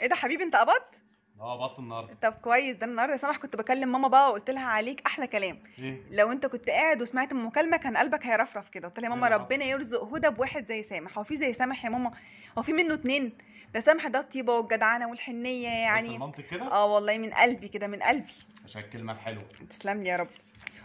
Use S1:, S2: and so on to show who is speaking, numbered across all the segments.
S1: ايه ده حبيبي انت قبض اه قبضت النهارده طب كويس ده النهارده يا سامح كنت بكلم ماما بقى وقلت لها عليك احلى كلام إيه؟ لو انت كنت قاعد وسمعت المكالمه كان قلبك هيرفرف كده قلت لها يا ماما إيه ربنا يرزق هدى بواحد زي سامح هو في زي سامح يا ماما هو في منه اتنين ده سامح ده الطيبه والجدعنه والحنيه يعني كده اه والله من قلبي كده من قلبي عشان الكلمه الحلوه تسلم لي يا رب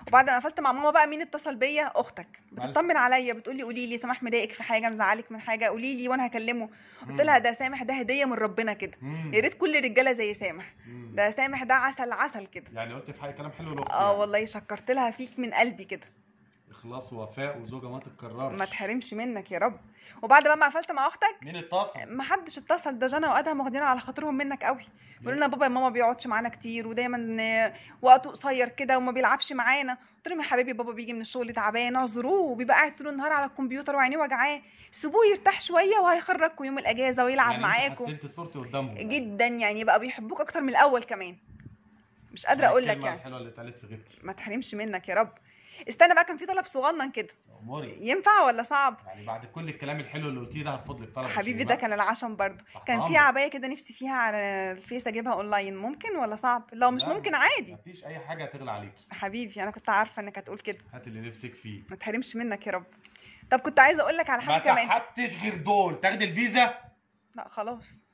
S1: وبعد ما قفلت مع ماما بقى مين اتصل بيا اختك بتطمن عليا بتقولي قولي لي سامح مضايقك في حاجه مزعلك من حاجه قولي لي وانا هكلمه قلت لها ده سامح ده هديه من ربنا كده يا ريت كل الرجاله زي سامح ده سامح ده عسل عسل كده يعني قلت في حاجه كلام حلو اه يعني. والله شكرت لها فيك من قلبي كده اخلاص ووفاء وزوجه ما تتكررش ما تحرمش منك يا رب وبعد بقى ما قفلت مع اختك مين اتصل ما حدش اتصل ده جنى وادهم واخدين على خاطرهم منك قوي بيقولوا لنا بابا يا ماما بيقعدش معانا كتير ودايما وقته قصير كده وما بيلعبش معانا قلت لهم يا حبيبي بابا بيجي من الشغل تعبان اعذروه وبيبقى قاعد طول النهار على الكمبيوتر وعينيه وجعاه سيبوه يرتاح شويه وهيخرجكم يوم الاجازه ويلعب يعني معاكم حسنت صورتي قدامهم جدا يعني بقى بيحبوك اكتر من الاول كمان مش قادره يعني اقول لك يعني الحلوه اللي اتقالت في غيبتي ما تحرمش منك يا رب استنى بقى كان في طلب صغنن كده اموري ينفع ولا صعب يعني بعد كل الكلام الحلو اللي قلتيه ده هرفض لك طلب حبيبي ده كان العشم برضه كان في عبايه كده نفسي فيها على الفيس اجيبها اونلاين ممكن ولا صعب لو مش ممكن عادي مفيش اي حاجه هتغلى عليكي حبيبي انا كنت عارفه انك هتقول كده هات اللي نفسك فيه ما تحرمش منك يا رب طب كنت عايزه اقول لك على حاجه كمان ما سحبتش غير دول تاخدي الفيزا لا خلاص